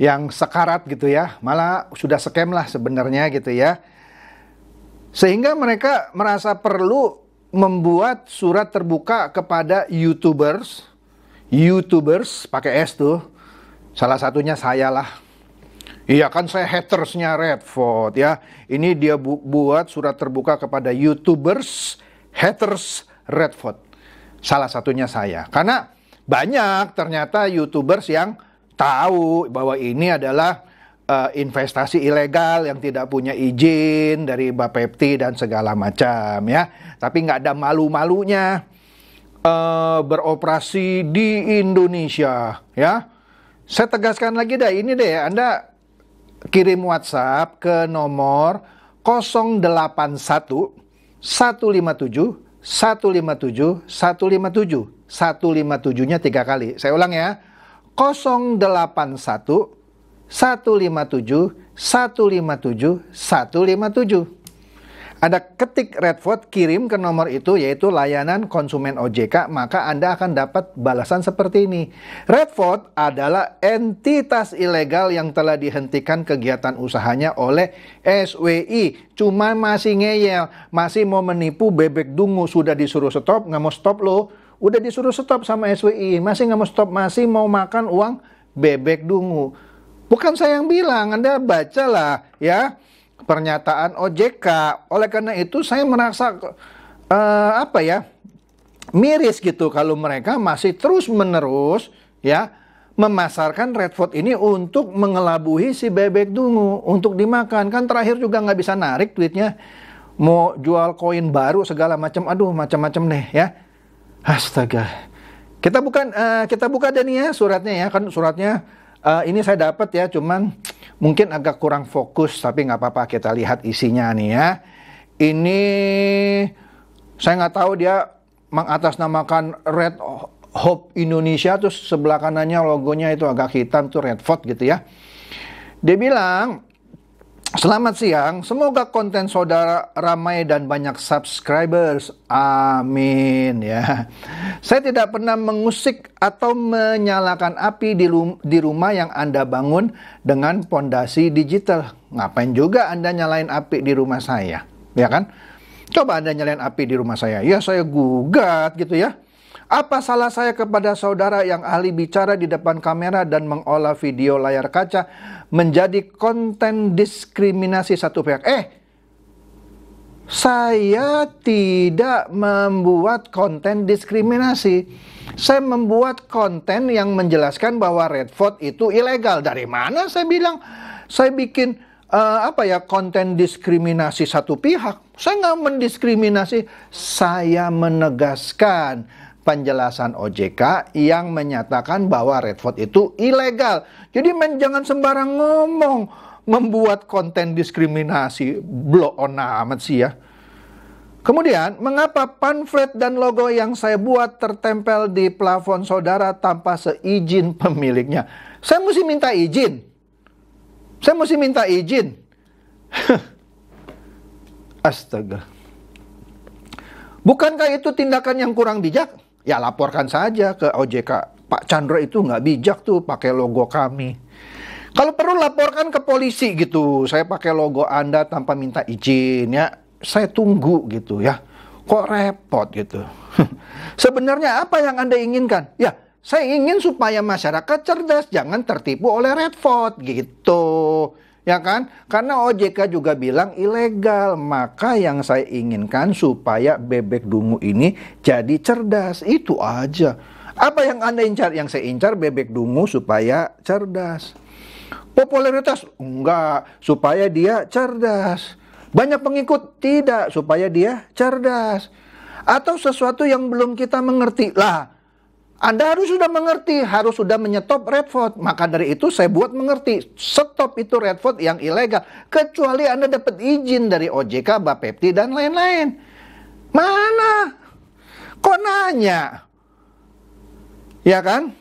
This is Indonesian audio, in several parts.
yang sekarat gitu ya, malah sudah scam lah sebenarnya gitu ya. Sehingga mereka merasa perlu membuat surat terbuka kepada YouTubers, YouTubers pakai S tuh. Salah satunya saya lah. Iya kan saya hatersnya Redford ya. Ini dia bu buat surat terbuka kepada YouTubers, haters Redford. Salah satunya saya. Karena banyak ternyata YouTubers yang tahu bahwa ini adalah uh, investasi ilegal yang tidak punya izin dari Bapepti dan segala macam ya. Tapi nggak ada malu-malunya uh, beroperasi di Indonesia ya. Saya tegaskan lagi deh ini deh Anda kirim WhatsApp ke nomor 081 157 157 157 157-nya tiga kali. Saya ulang ya. 081 157 157 157. Ada ketik Redford kirim ke nomor itu yaitu layanan konsumen OJK maka Anda akan dapat balasan seperti ini. Redford adalah entitas ilegal yang telah dihentikan kegiatan usahanya oleh SWI. Cuma masih ngeyel, masih mau menipu bebek dungu sudah disuruh stop, nggak mau stop loh Udah disuruh stop sama SWI, masih nggak mau stop, masih mau makan uang bebek dungu. Bukan saya yang bilang, Anda bacalah ya pernyataan OJK. Oleh karena itu saya merasa uh, apa ya? miris gitu kalau mereka masih terus-menerus ya memasarkan Red Redford ini untuk mengelabuhi si bebek dungu untuk dimakan kan terakhir juga nggak bisa narik duitnya mau jual koin baru segala macam aduh macam-macam deh ya Astaga. Kita bukan uh, kita buka nih ya suratnya ya kan suratnya uh, ini saya dapat ya cuman mungkin agak kurang fokus tapi nggak apa-apa kita lihat isinya nih ya. Ini saya nggak tahu dia mengatasnamakan Red Hope Indonesia terus sebelah kanannya logonya itu agak hitam tuh Red Redford gitu ya. Dia bilang Selamat siang, semoga konten saudara ramai dan banyak subscribers. Amin ya. Saya tidak pernah mengusik atau menyalakan api di, di rumah yang Anda bangun dengan pondasi digital. Ngapain juga Anda nyalain api di rumah saya, ya kan? Coba Anda nyalain api di rumah saya. Ya saya gugat gitu ya. Apa salah saya kepada saudara yang ahli bicara di depan kamera dan mengolah video layar kaca menjadi konten diskriminasi satu pihak? Eh, saya tidak membuat konten diskriminasi. Saya membuat konten yang menjelaskan bahwa Redford itu ilegal. Dari mana saya bilang? Saya bikin uh, apa ya konten diskriminasi satu pihak. Saya nggak mendiskriminasi. Saya menegaskan penjelasan OJK yang menyatakan bahwa red vote itu ilegal. Jadi men jangan sembarang ngomong membuat konten diskriminasi blok on amat sih ya. Kemudian, mengapa pamflet dan logo yang saya buat tertempel di plafon saudara tanpa seizin pemiliknya? Saya mesti minta izin. Saya mesti minta izin. Astaga. Bukankah itu tindakan yang kurang bijak? ya laporkan saja ke OJK. Pak Chandra itu nggak bijak tuh pakai logo kami. Kalau perlu laporkan ke polisi gitu, saya pakai logo Anda tanpa minta izin ya. Saya tunggu gitu ya. Kok repot gitu. Sebenarnya apa yang Anda inginkan? Ya, saya ingin supaya masyarakat cerdas, jangan tertipu oleh Redford gitu ya kan? Karena OJK juga bilang ilegal, maka yang saya inginkan supaya bebek dungu ini jadi cerdas, itu aja. Apa yang Anda incar? Yang saya incar bebek dungu supaya cerdas. Popularitas? Enggak, supaya dia cerdas. Banyak pengikut? Tidak, supaya dia cerdas. Atau sesuatu yang belum kita mengerti. Lah, anda harus sudah mengerti, harus sudah menyetop red vote. Maka dari itu saya buat mengerti, stop itu red vote yang ilegal. Kecuali Anda dapat izin dari OJK, Bapepti, dan lain-lain. Mana? Kok nanya? Ya kan?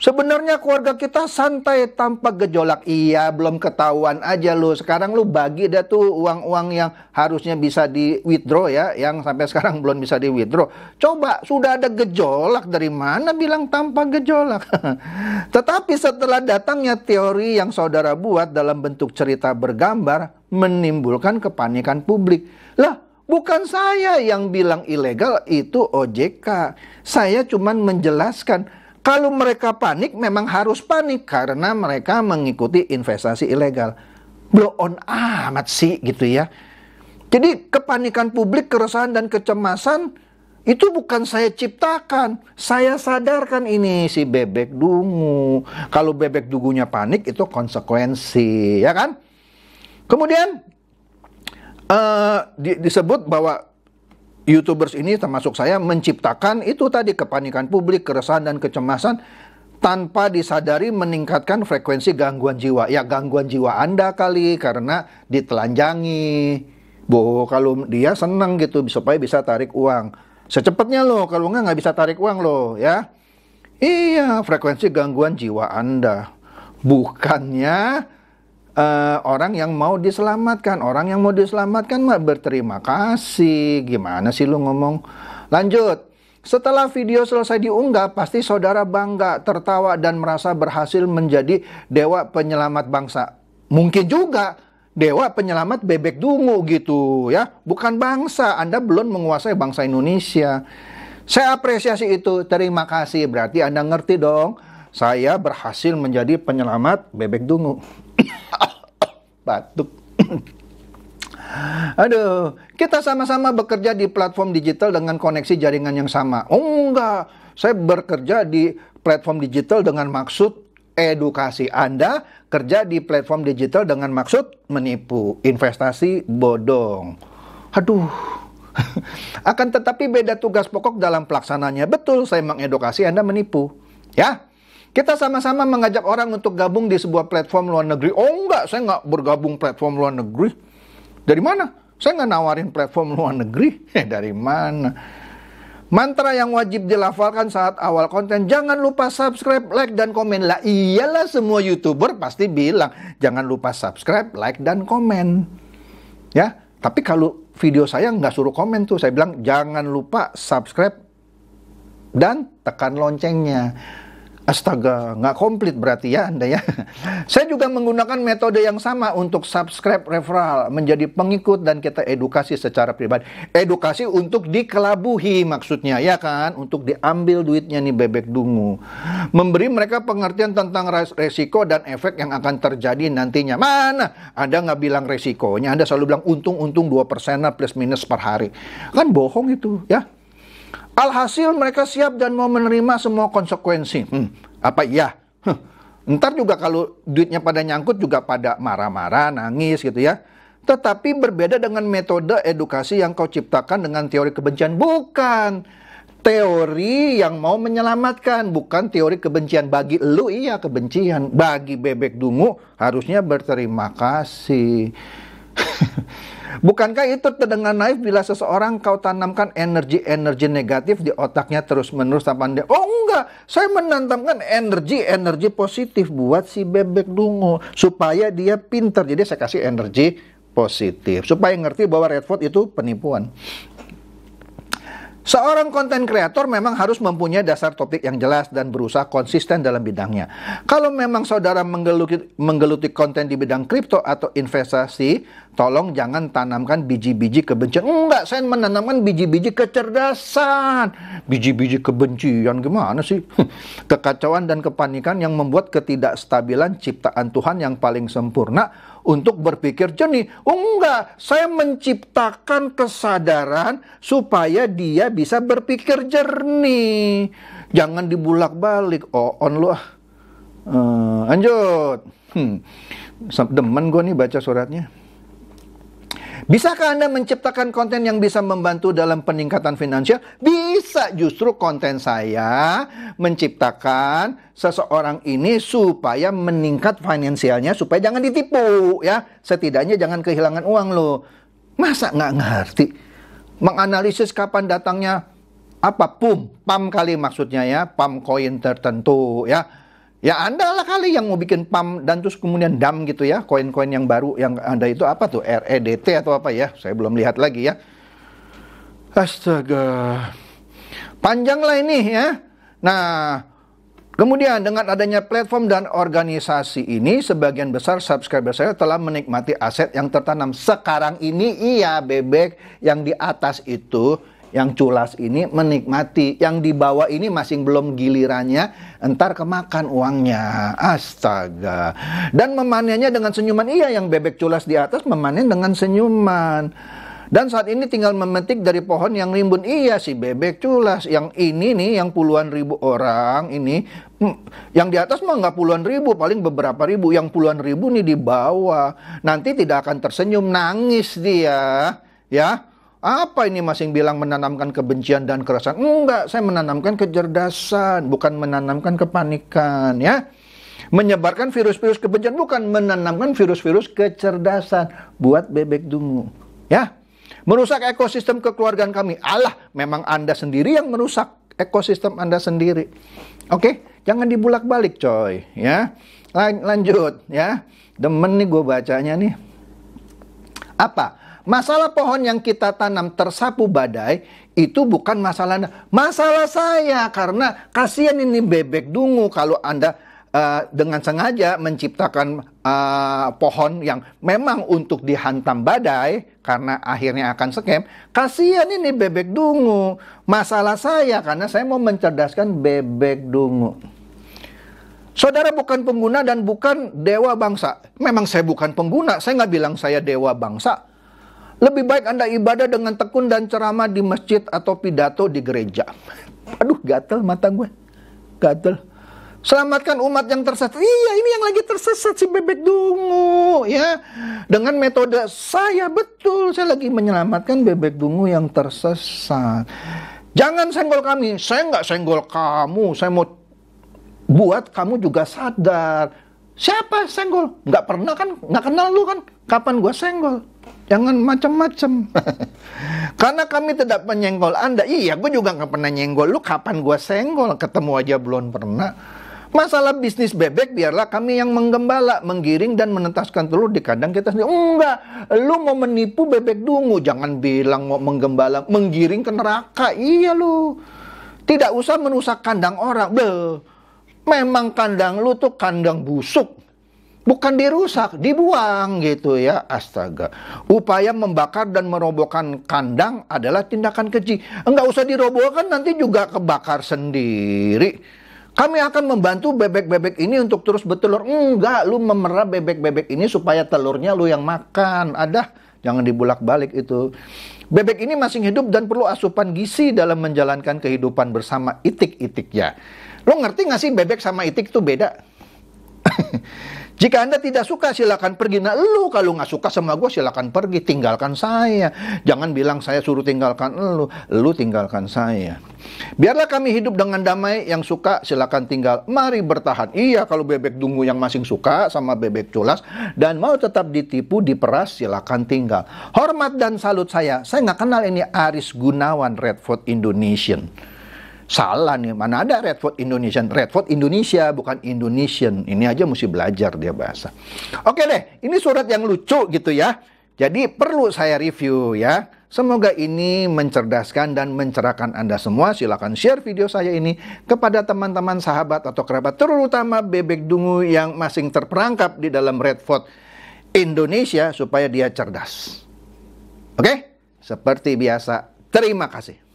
Sebenarnya keluarga kita santai tanpa gejolak. Iya, belum ketahuan aja lu. Sekarang lu bagi dah tuh uang-uang yang harusnya bisa di withdraw ya, yang sampai sekarang belum bisa di withdraw. Coba sudah ada gejolak dari mana bilang tanpa gejolak. Tetapi setelah datangnya teori yang saudara buat dalam bentuk cerita bergambar menimbulkan kepanikan publik. Lah, Bukan saya yang bilang ilegal itu OJK. Saya cuman menjelaskan kalau mereka panik memang harus panik karena mereka mengikuti investasi ilegal. Blow on amat sih gitu ya. Jadi kepanikan publik, keresahan dan kecemasan itu bukan saya ciptakan, saya sadarkan ini si bebek dungu. Kalau bebek dungunya panik itu konsekuensi, ya kan? Kemudian uh, di, disebut bahwa YouTubers ini termasuk saya menciptakan itu tadi kepanikan publik, keresahan dan kecemasan tanpa disadari meningkatkan frekuensi gangguan jiwa. Ya gangguan jiwa Anda kali karena ditelanjangi. Bo, kalau dia senang gitu supaya bisa tarik uang. Secepatnya loh, kalau nggak nggak bisa tarik uang loh ya. Iya, frekuensi gangguan jiwa Anda. Bukannya uh, orang yang mau diselamatkan. Orang yang mau diselamatkan mah berterima kasih. Gimana sih lu ngomong? Lanjut. Setelah video selesai diunggah, pasti saudara bangga, tertawa dan merasa berhasil menjadi dewa penyelamat bangsa. Mungkin juga dewa penyelamat bebek dungu gitu ya. Bukan bangsa, Anda belum menguasai bangsa Indonesia. Saya apresiasi itu, terima kasih. Berarti Anda ngerti dong, saya berhasil menjadi penyelamat bebek dungu batuk. Aduh, kita sama-sama bekerja di platform digital dengan koneksi jaringan yang sama. Oh enggak, saya bekerja di platform digital dengan maksud edukasi Anda, kerja di platform digital dengan maksud menipu, investasi bodong. Aduh. Akan tetapi beda tugas pokok dalam pelaksananya. Betul, saya mengedukasi Anda menipu. Ya, kita sama-sama mengajak orang untuk gabung di sebuah platform luar negeri. Oh enggak, saya enggak bergabung platform luar negeri. Dari mana? Saya enggak nawarin platform luar negeri. Eh, dari mana? Mantra yang wajib dilafalkan saat awal konten, jangan lupa subscribe, like, dan komen. Lah iyalah semua YouTuber pasti bilang, jangan lupa subscribe, like, dan komen. Ya, tapi kalau video saya nggak suruh komen tuh, saya bilang jangan lupa subscribe dan tekan loncengnya. Astaga, nggak komplit berarti ya Anda ya. Saya juga menggunakan metode yang sama untuk subscribe referral, menjadi pengikut dan kita edukasi secara pribadi. Edukasi untuk dikelabuhi maksudnya ya kan, untuk diambil duitnya nih bebek dungu. Memberi mereka pengertian tentang resiko dan efek yang akan terjadi nantinya. Mana? Anda nggak bilang resikonya, Anda selalu bilang untung-untung 2% plus minus per hari. Kan bohong itu ya. Alhasil mereka siap dan mau menerima semua konsekuensi. Hmm, apa iya? Huh. Ntar juga kalau duitnya pada nyangkut juga pada marah-marah, nangis gitu ya. Tetapi berbeda dengan metode edukasi yang kau ciptakan dengan teori kebencian. Bukan teori yang mau menyelamatkan, bukan teori kebencian. Bagi lu iya kebencian, bagi bebek dungu harusnya berterima kasih. Bukankah itu terdengar naif bila seseorang kau tanamkan energi-energi negatif di otaknya terus-menerus tanpa dia? Oh enggak, saya menanamkan energi-energi positif buat si bebek dungu supaya dia pinter. Jadi saya kasih energi positif supaya ngerti bahwa red itu penipuan. Seorang konten kreator memang harus mempunyai dasar topik yang jelas dan berusaha konsisten dalam bidangnya. Kalau memang saudara menggeluti, menggeluti konten di bidang kripto atau investasi, tolong jangan tanamkan biji-biji kebencian. Enggak, saya menanamkan biji-biji kecerdasan. Biji-biji kebencian gimana sih? Kekacauan dan kepanikan yang membuat ketidakstabilan ciptaan Tuhan yang paling sempurna untuk berpikir jernih. Oh enggak, saya menciptakan kesadaran supaya dia bisa berpikir jernih. Jangan dibulak-balik. Oh, on lu Uh, lanjut. Hmm. Demen gue nih baca suratnya. Bisakah Anda menciptakan konten yang bisa membantu dalam peningkatan finansial? Bisa justru konten saya menciptakan seseorang ini supaya meningkat finansialnya supaya jangan ditipu ya. Setidaknya jangan kehilangan uang loh. Masa nggak ngerti? Menganalisis kapan datangnya apa pum pam kali maksudnya ya pam koin tertentu ya Ya Anda lah kali yang mau bikin PAM dan terus kemudian DAM gitu ya, koin-koin yang baru yang Anda itu apa tuh REDT atau apa ya? Saya belum lihat lagi ya. Astaga. Panjang lah ini ya. Nah, kemudian dengan adanya platform dan organisasi ini sebagian besar subscriber saya telah menikmati aset yang tertanam sekarang ini iya bebek yang di atas itu yang culas ini menikmati, yang dibawa ini masing belum gilirannya, entar kemakan uangnya. Astaga. Dan memanennya dengan senyuman. Iya, yang bebek culas di atas memanen dengan senyuman. Dan saat ini tinggal memetik dari pohon yang rimbun. Iya si bebek culas. Yang ini nih yang puluhan ribu orang ini. Hmm, yang di atas mah nggak puluhan ribu. Paling beberapa ribu. Yang puluhan ribu nih di bawah. Nanti tidak akan tersenyum. Nangis dia. Ya apa ini masing bilang menanamkan kebencian dan kerasan? Enggak, saya menanamkan kecerdasan, bukan menanamkan kepanikan ya. Menyebarkan virus-virus kebencian bukan menanamkan virus-virus kecerdasan buat bebek dungu. Ya. Merusak ekosistem kekeluargaan kami. Allah, memang Anda sendiri yang merusak ekosistem Anda sendiri. Oke, jangan dibulak-balik coy, ya. lanjut ya. Demen nih gue bacanya nih. Apa? Masalah pohon yang kita tanam tersapu badai itu bukan masalah Anda. Masalah saya karena kasihan ini bebek dungu kalau Anda uh, dengan sengaja menciptakan uh, pohon yang memang untuk dihantam badai karena akhirnya akan scam. Kasihan ini bebek dungu. Masalah saya karena saya mau mencerdaskan bebek dungu. Saudara bukan pengguna dan bukan dewa bangsa. Memang saya bukan pengguna, saya nggak bilang saya dewa bangsa. Lebih baik Anda ibadah dengan tekun dan ceramah di masjid atau pidato di gereja. Aduh, gatel mata gue. Gatel. Selamatkan umat yang tersesat. Iya, ini yang lagi tersesat si bebek dungu ya. Dengan metode saya betul, saya lagi menyelamatkan bebek dungu yang tersesat. Jangan senggol kami. Saya nggak senggol kamu. Saya mau buat kamu juga sadar. Siapa senggol? Nggak pernah kan? Nggak kenal lu kan? Kapan gua senggol? Jangan macam-macam. Karena kami tidak menyenggol Anda. Iya, gue juga nggak pernah nyenggol. Lu kapan gua senggol? Ketemu aja belum pernah. Masalah bisnis bebek biarlah kami yang menggembala, menggiring dan menetaskan telur di kandang kita sendiri. Enggak, lu mau menipu bebek dungu, jangan bilang mau menggembala, menggiring ke neraka. Iya lu. Tidak usah merusak kandang orang. Beuh memang kandang lu tuh kandang busuk. Bukan dirusak, dibuang gitu ya. Astaga. Upaya membakar dan merobohkan kandang adalah tindakan keji. Enggak usah dirobohkan nanti juga kebakar sendiri. Kami akan membantu bebek-bebek ini untuk terus bertelur. Enggak, lu memerah bebek-bebek ini supaya telurnya lu yang makan. Ada, jangan dibulak-balik itu. Bebek ini masih hidup dan perlu asupan gizi dalam menjalankan kehidupan bersama itik-itiknya. Lo ngerti gak sih bebek sama itik itu beda? Jika Anda tidak suka silakan pergi. Nah lu kalau nggak suka sama gue silakan pergi. Tinggalkan saya. Jangan bilang saya suruh tinggalkan lu. Lu tinggalkan saya. Biarlah kami hidup dengan damai. Yang suka silakan tinggal. Mari bertahan. Iya kalau bebek dungu yang masing suka sama bebek culas. Dan mau tetap ditipu, diperas silakan tinggal. Hormat dan salut saya. Saya nggak kenal ini Aris Gunawan Redford Indonesian. Salah nih, mana ada Redford Indonesian? Redford Indonesia, bukan Indonesian. Ini aja mesti belajar dia bahasa. Oke deh, ini surat yang lucu gitu ya. Jadi perlu saya review ya. Semoga ini mencerdaskan dan mencerahkan Anda semua. Silahkan share video saya ini kepada teman-teman sahabat atau kerabat, terutama bebek dungu yang masing terperangkap di dalam Redford Indonesia supaya dia cerdas. Oke, seperti biasa, terima kasih.